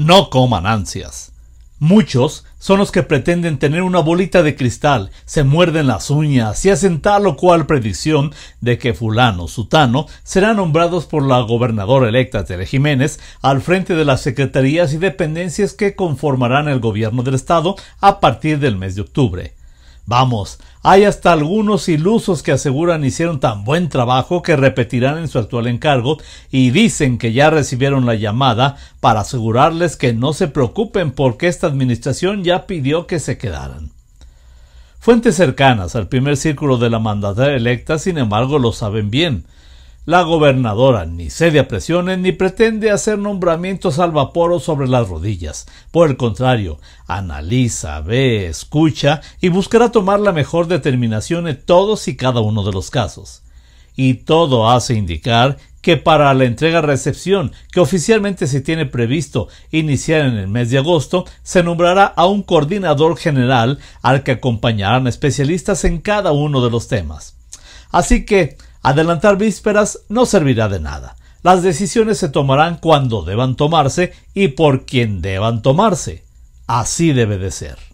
No coman ansias. Muchos son los que pretenden tener una bolita de cristal, se muerden las uñas y hacen tal o cual predicción de que fulano, sutano, serán nombrados por la gobernadora electa de Jiménez al frente de las secretarías y dependencias que conformarán el gobierno del Estado a partir del mes de octubre. Vamos, hay hasta algunos ilusos que aseguran hicieron tan buen trabajo que repetirán en su actual encargo y dicen que ya recibieron la llamada para asegurarles que no se preocupen porque esta administración ya pidió que se quedaran. Fuentes cercanas al primer círculo de la mandataria electa, sin embargo, lo saben bien. La gobernadora ni cede a presiones ni pretende hacer nombramientos al vapor o sobre las rodillas. Por el contrario, analiza, ve, escucha y buscará tomar la mejor determinación en todos y cada uno de los casos. Y todo hace indicar que para la entrega-recepción, que oficialmente se tiene previsto iniciar en el mes de agosto, se nombrará a un coordinador general al que acompañarán especialistas en cada uno de los temas. Así que, Adelantar vísperas no servirá de nada. Las decisiones se tomarán cuando deban tomarse y por quien deban tomarse. Así debe de ser.